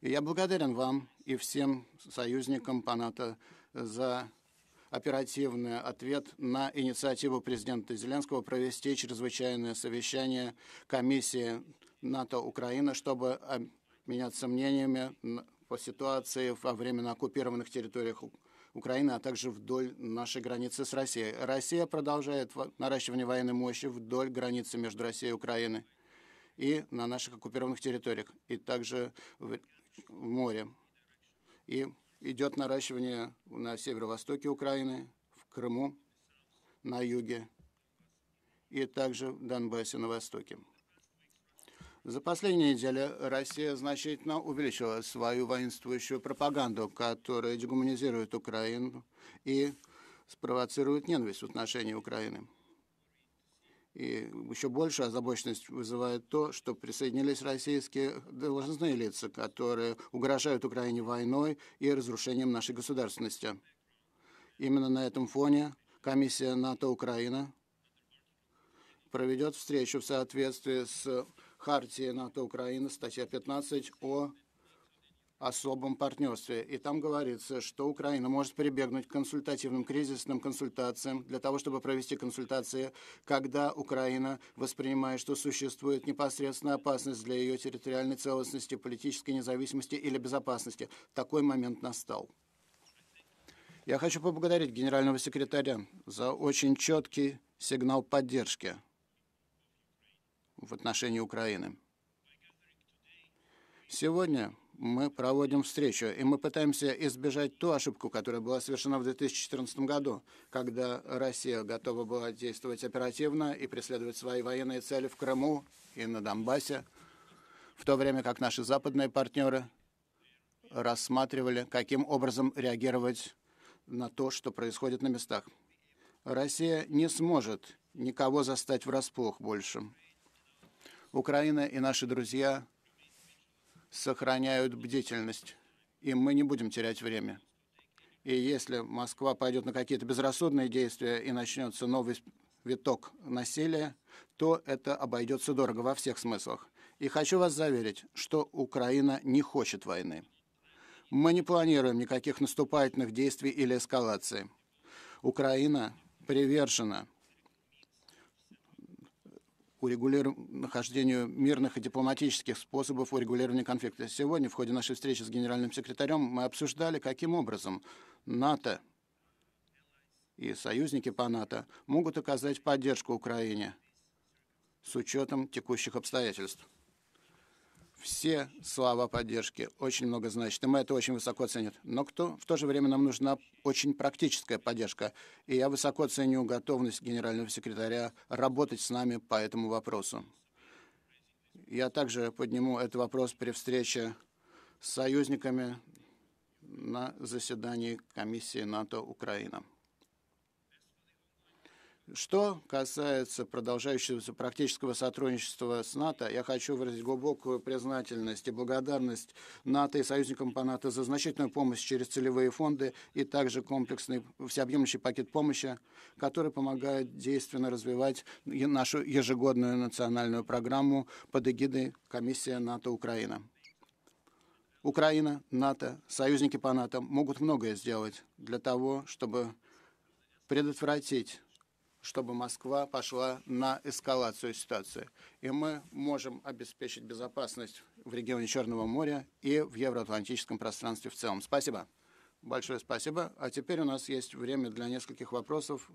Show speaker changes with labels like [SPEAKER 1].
[SPEAKER 1] И я благодарен вам и всем союзникам по НАТО за оперативный ответ на инициативу президента Зеленского провести чрезвычайное совещание комиссии НАТО-Украина, чтобы меняться мнениями по ситуации во временно оккупированных территориях Украины, а также вдоль нашей границы с Россией. Россия продолжает наращивание военной мощи вдоль границы между Россией и Украиной и на наших оккупированных территориях, и также в море. И идет наращивание на северо-востоке Украины, в Крыму, на юге и также в Донбассе на востоке. За последние недели Россия значительно увеличила свою воинствующую пропаганду, которая дегуманизирует Украину и спровоцирует ненависть в отношении Украины. И еще больше озабоченность вызывает то, что присоединились российские должностные лица, которые угрожают Украине войной и разрушением нашей государственности. Именно на этом фоне комиссия НАТО-Украина проведет встречу в соответствии с Хартией НАТО-Украины, статья 15 о особом партнерстве. И там говорится, что Украина может прибегнуть к консультативным кризисным консультациям для того, чтобы провести консультации, когда Украина воспринимает, что существует непосредственная опасность для ее территориальной целостности, политической независимости или безопасности. Такой момент настал. Я хочу поблагодарить генерального секретаря за очень четкий сигнал поддержки в отношении Украины. Сегодня мы проводим встречу, и мы пытаемся избежать ту ошибку, которая была совершена в 2014 году, когда Россия готова была действовать оперативно и преследовать свои военные цели в Крыму и на Донбассе, в то время как наши западные партнеры рассматривали, каким образом реагировать на то, что происходит на местах. Россия не сможет никого застать врасплох больше. Украина и наши друзья – сохраняют бдительность, и мы не будем терять время. И если Москва пойдет на какие-то безрассудные действия и начнется новый виток насилия, то это обойдется дорого во всех смыслах. И хочу вас заверить, что Украина не хочет войны. Мы не планируем никаких наступательных действий или эскалации. Украина привержена урегулиров... нахождению мирных и дипломатических способов урегулирования конфликта. Сегодня в ходе нашей встречи с генеральным секретарем мы обсуждали, каким образом НАТО и союзники по НАТО могут оказать поддержку Украине с учетом текущих обстоятельств все слова поддержки очень много значат, и мы это очень высоко ценим. Но кто, в то же время нам нужна очень практическая поддержка. И я высоко ценю готовность генерального секретаря работать с нами по этому вопросу. Я также подниму этот вопрос при встрече с союзниками на заседании Комиссии НАТО-Украина. Что касается продолжающегося практического сотрудничества с НАТО, я хочу выразить глубокую признательность и благодарность НАТО и союзникам по НАТО за значительную помощь через целевые фонды и также комплексный всеобъемлющий пакет помощи, который помогает действенно развивать нашу ежегодную национальную программу под эгидой Комиссии НАТО-Украина. Украина, НАТО, союзники по НАТО могут многое сделать для того, чтобы предотвратить чтобы Москва пошла на эскалацию ситуации. И мы можем обеспечить безопасность в регионе Черного моря и в евроатлантическом пространстве в целом. Спасибо. Большое спасибо. А теперь у нас есть время для нескольких вопросов.